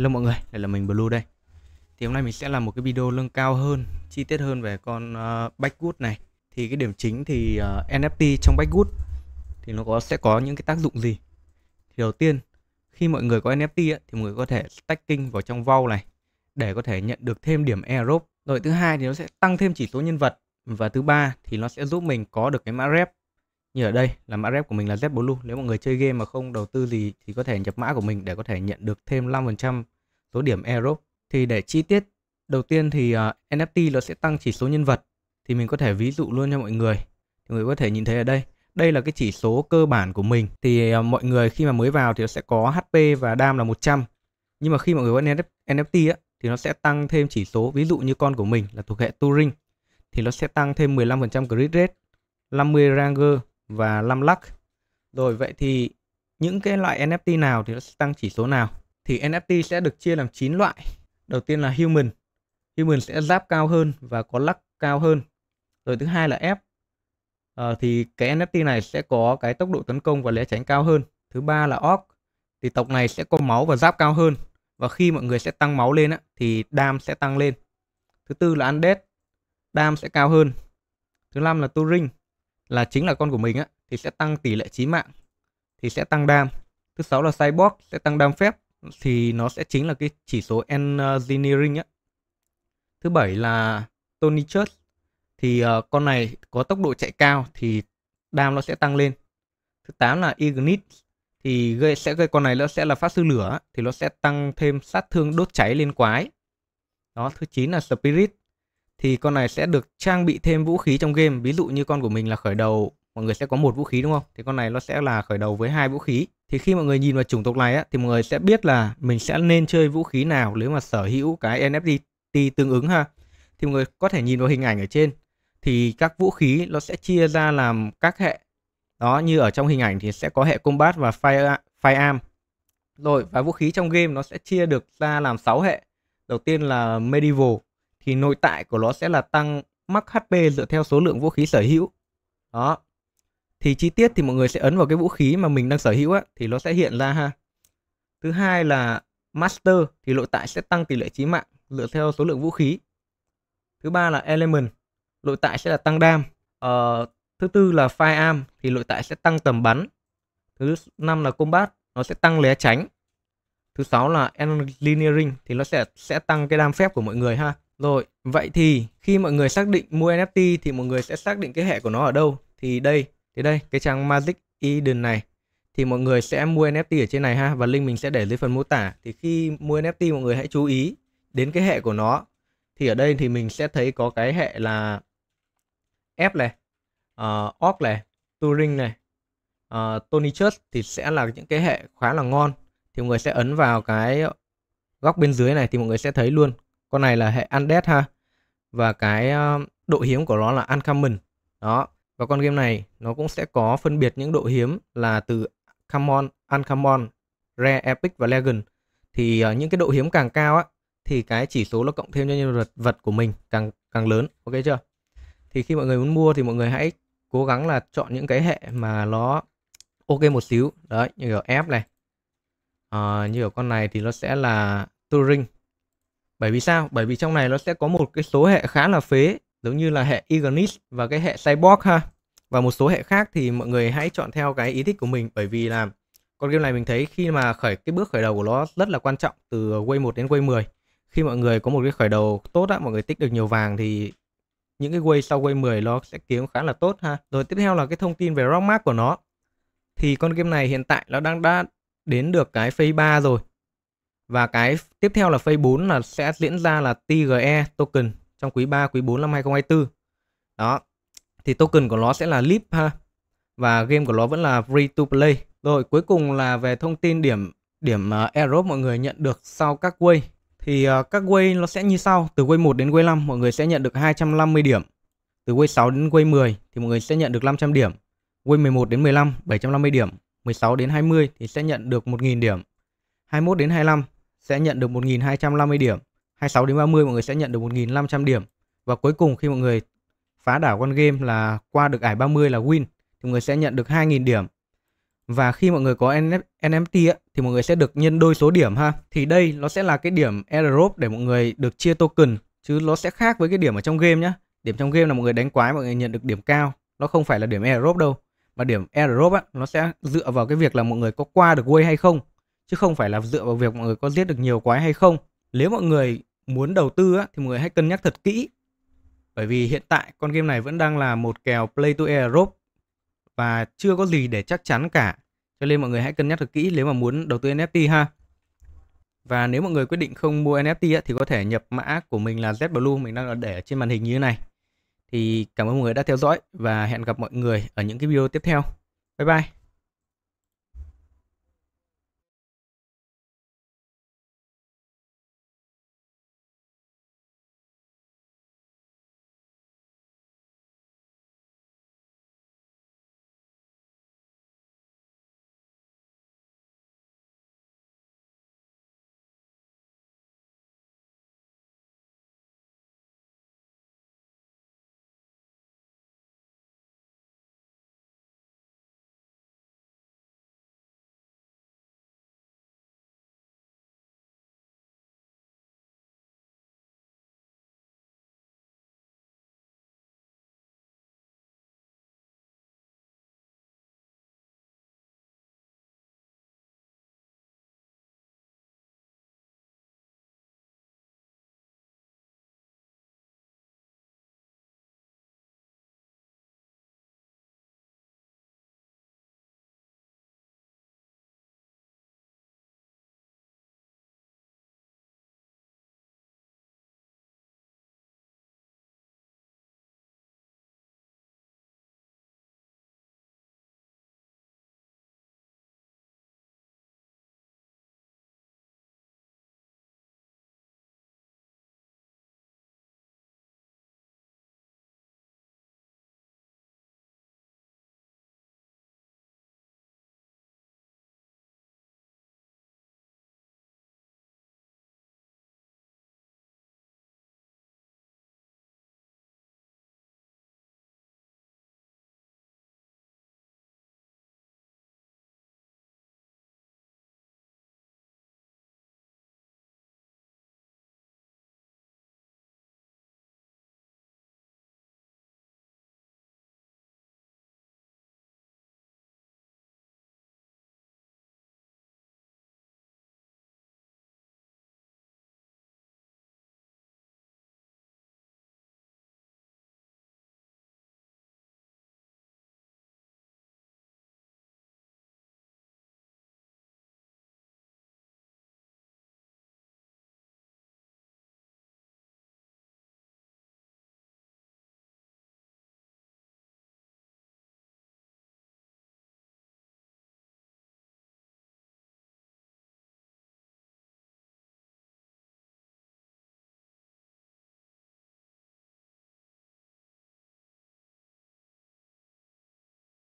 Hello mọi người, đây là mình Blue đây Thì hôm nay mình sẽ làm một cái video lương cao hơn, chi tiết hơn về con uh, ờ, Backwood này Thì cái điểm chính thì uh, ờ, NFT trong Backwood thì nó có sẽ có những cái tác dụng gì Thì đầu tiên, khi mọi người có NFT ấy, thì mọi người có thể stacking vào trong vault này để có thể nhận được thêm điểm airdrop Rồi thứ hai thì nó sẽ tăng thêm chỉ số nhân vật Và thứ ba thì nó sẽ giúp mình có được cái mã rep như ở đây là mã rep của mình là ZBlue nếu mọi người chơi game mà không đầu tư gì thì có thể nhập mã của mình để có thể nhận được thêm 5% số điểm Aerob thì để chi tiết đầu tiên thì uh, à, NFT nó sẽ tăng chỉ số nhân vật thì mình có thể ví dụ luôn cho mọi người mọi người có thể nhìn thấy ở đây đây là cái chỉ số cơ bản của mình thì uh, mọi người khi mà mới vào thì nó sẽ có HP và DAM là 100 nhưng mà khi mọi người có NFT á, thì nó sẽ tăng thêm chỉ số ví dụ như con của mình là thuộc hệ Turing thì nó sẽ tăng thêm 15% crit rate 50 Ranger và 5 lắc. Rồi vậy thì những cái loại NFT nào thì nó sẽ tăng chỉ số nào? Thì NFT sẽ được chia làm 9 loại. Đầu tiên là human. Human sẽ giáp cao hơn và có lắc cao hơn. Rồi thứ hai là F. À, thì cái NFT này sẽ có cái tốc độ tấn công và né tránh cao hơn. Thứ ba là orc. Thì tộc này sẽ có máu và giáp cao hơn. Và khi mọi người sẽ tăng máu lên á, thì dam sẽ tăng lên. Thứ tư là undead. Dam sẽ cao hơn. Thứ năm là Turing là chính là con của mình á thì sẽ tăng tỷ lệ chí mạng thì sẽ tăng đam thứ sáu là cyborg sẽ tăng đam phép thì nó sẽ chính là cái chỉ số engineering á thứ bảy là Tony Church thì uh, con này có tốc độ chạy cao thì đam nó sẽ tăng lên thứ tám là ignite thì gây sẽ gây con này nó sẽ là phát sư lửa thì nó sẽ tăng thêm sát thương đốt cháy lên quái đó thứ chín là spirit thì con này sẽ được trang bị thêm vũ khí trong game ví dụ như con của mình là khởi đầu mọi người sẽ có một vũ khí đúng không thì con này nó sẽ là khởi đầu với hai vũ khí thì khi mọi người nhìn vào chủng tộc này á, thì mọi người sẽ biết là mình sẽ nên chơi vũ khí nào nếu mà sở hữu cái NFT tương ứng ha thì mọi người có thể nhìn vào hình ảnh ở trên thì các vũ khí nó sẽ chia ra làm các hệ đó như ở trong hình ảnh thì sẽ có hệ combat và fire firearm rồi và vũ khí trong game nó sẽ chia được ra làm 6 hệ đầu tiên là medieval thì nội tại của nó sẽ là tăng max HP dựa theo số lượng vũ khí sở hữu. Đó. Thì chi tiết thì mọi người sẽ ấn vào cái vũ khí mà mình đang sở hữu á thì nó sẽ hiện ra ha. Thứ hai là master thì nội tại sẽ tăng tỷ lệ chí mạng dựa theo số lượng vũ khí. Thứ ba là element, nội tại sẽ là tăng đam. Ờ, thứ tư là firearm thì nội tại sẽ tăng tầm bắn. Thứ năm là combat, nó sẽ tăng lé tránh. Thứ sáu là engineering thì nó sẽ sẽ tăng cái đam phép của mọi người ha. Rồi, vậy thì khi mọi người xác định mua NFT thì mọi người sẽ xác định cái hệ của nó ở đâu? Thì đây, thì đây, cái trang Magic Eden này thì mọi người sẽ mua NFT ở trên này ha và link mình sẽ để dưới phần mô tả. Thì khi mua NFT mọi người hãy chú ý đến cái hệ của nó. Thì ở đây thì mình sẽ thấy có cái hệ là F này, uh, ờ, Orc này, Turing này, uh, Tony Church thì sẽ là những cái hệ khá là ngon. Thì mọi người sẽ ấn vào cái góc bên dưới này thì mọi người sẽ thấy luôn con này là hệ Undead ha. Và cái ờ, độ hiếm của nó là Uncommon. Đó. Và con game này nó cũng sẽ có phân biệt những độ hiếm là từ Common, Uncommon, Rare, Epic và Legend. Thì ờ, những cái độ hiếm càng cao á, thì cái chỉ số nó cộng thêm cho nhân vật vật của mình càng càng lớn. Ok chưa? Thì khi mọi người muốn mua thì mọi người hãy cố gắng là chọn những cái hệ mà nó ok một xíu. Đấy, như kiểu F này. Uh, như ở con này thì nó sẽ là Turing bởi vì sao? Bởi vì trong này nó sẽ có một cái số hệ khá là phế, giống như là hệ Ignis và cái hệ Cyborg ha. Và một số hệ khác thì mọi người hãy chọn theo cái ý thích của mình bởi vì là con game này mình thấy khi mà khởi cái bước khởi đầu của nó rất là quan trọng từ quay 1 đến quay 10. Khi mọi người có một cái khởi đầu tốt á, mọi người tích được nhiều vàng thì những cái quay sau quay 10 nó sẽ kiếm khá là tốt ha. Rồi tiếp theo là cái thông tin về roadmap của nó. Thì con game này hiện tại nó đang đã đến được cái phase 3 rồi và cái tiếp theo là phase 4 là sẽ diễn ra là TGE token trong quý 3, quý 4 năm 2024. Đó. Thì token của nó sẽ là LIP ha. Và game của nó vẫn là free to play. Rồi cuối cùng là về thông tin điểm điểm uh, ờ, Aerobe mọi người nhận được sau các quay thì uh, các quay nó sẽ như sau từ quay 1 đến quay 5 mọi người sẽ nhận được 250 điểm từ quay 6 đến quay 10 thì mọi người sẽ nhận được 500 điểm quay 11 đến 15 750 điểm 16 đến 20 thì sẽ nhận được 1.000 điểm 21 đến 25 sẽ nhận được 1.250 điểm. 26 đến 30 mọi người sẽ nhận được 1.500 điểm. Và cuối cùng khi mọi người phá đảo con game là qua được ải 30 là win thì mọi người sẽ nhận được 2.000 điểm. Và khi mọi người có NFT ấy, thì mọi người sẽ được nhân đôi số điểm ha. Thì đây nó sẽ là cái điểm airdrop để mọi người được chia token chứ nó sẽ khác với cái điểm ở trong game nhá. Điểm trong game là mọi người đánh quái mọi người nhận được điểm cao. Nó không phải là điểm airdrop đâu. Mà điểm airdrop á nó sẽ dựa vào cái việc là mọi người có qua được way hay không chứ không phải là dựa vào việc mọi người có giết được nhiều quái hay không. Nếu mọi người muốn đầu tư á, thì mọi người hãy cân nhắc thật kỹ. Bởi vì hiện tại con game này vẫn đang là một kèo play to air rope và chưa có gì để chắc chắn cả. Cho nên mọi người hãy cân nhắc thật kỹ nếu mà muốn đầu tư NFT ha. Và nếu mọi người quyết định không mua NFT á, thì có thể nhập mã của mình là ZBlue mình đang để trên màn hình như thế này. Thì cảm ơn mọi người đã theo dõi và hẹn gặp mọi người ở những cái video tiếp theo. Bye bye.